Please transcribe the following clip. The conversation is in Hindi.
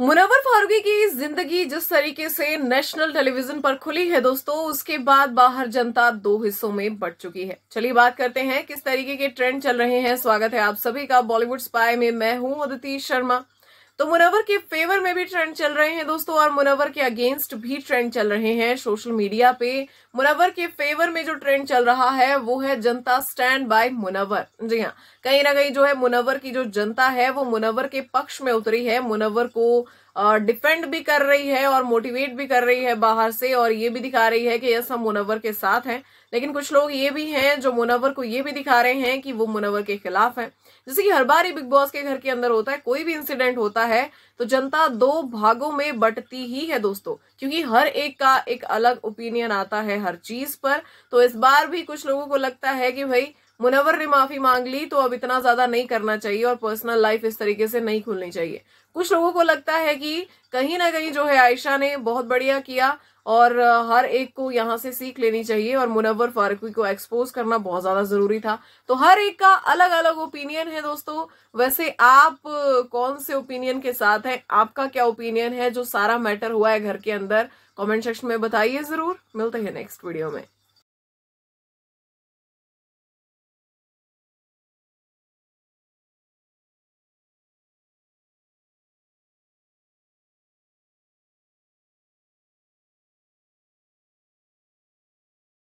मुनवर फारूकी की जिंदगी जिस तरीके से नेशनल टेलीविजन पर खुली है दोस्तों उसके बाद बाहर जनता दो हिस्सों में बढ़ चुकी है चलिए बात करते हैं किस तरीके के ट्रेंड चल रहे हैं स्वागत है आप सभी का बॉलीवुड स्पाई में मैं हूं अदिति शर्मा तो मुनवर के फेवर में भी ट्रेंड चल रहे हैं दोस्तों और मुनवर के अगेंस्ट भी ट्रेंड चल रहे हैं सोशल मीडिया पे मुनवर के फेवर में जो ट्रेंड चल रहा है वो है जनता स्टैंड बाय मुनवर जी हाँ कहीं ना कहीं जो है मुनवर की जो जनता है वो मुनवर के पक्ष में उतरी है मुनवर को डिफेंड भी कर रही है और मोटिवेट भी कर रही है बाहर से और ये भी दिखा रही है कि यस हम मुनवर के साथ हैं लेकिन कुछ लोग ये भी हैं जो मुनवर को ये भी दिखा रहे हैं कि वो मुनवर के खिलाफ हैं जैसे कि हर बार ही बिग बॉस के घर के अंदर होता है कोई भी इंसिडेंट होता है तो जनता दो भागों में बटती ही है दोस्तों क्योंकि हर एक का एक अलग ओपिनियन आता है हर चीज पर तो इस बार भी कुछ लोगों को लगता है कि भाई मुनवर ने माफी मांग ली तो अब इतना ज्यादा नहीं करना चाहिए और पर्सनल लाइफ इस तरीके से नहीं खुलनी चाहिए कुछ लोगों को लगता है कि कहीं ना कहीं जो है आयशा ने बहुत बढ़िया किया और हर एक को यहाँ से सीख लेनी चाहिए और मुनवर फारूकी को एक्सपोज करना बहुत ज्यादा जरूरी था तो हर एक का अलग अलग ओपिनियन है दोस्तों वैसे आप कौन से ओपिनियन के साथ हैं आपका क्या ओपिनियन है जो सारा मैटर हुआ है घर के अंदर कमेंट सेक्शन में बताइए जरूर मिलते हैं नेक्स्ट वीडियो में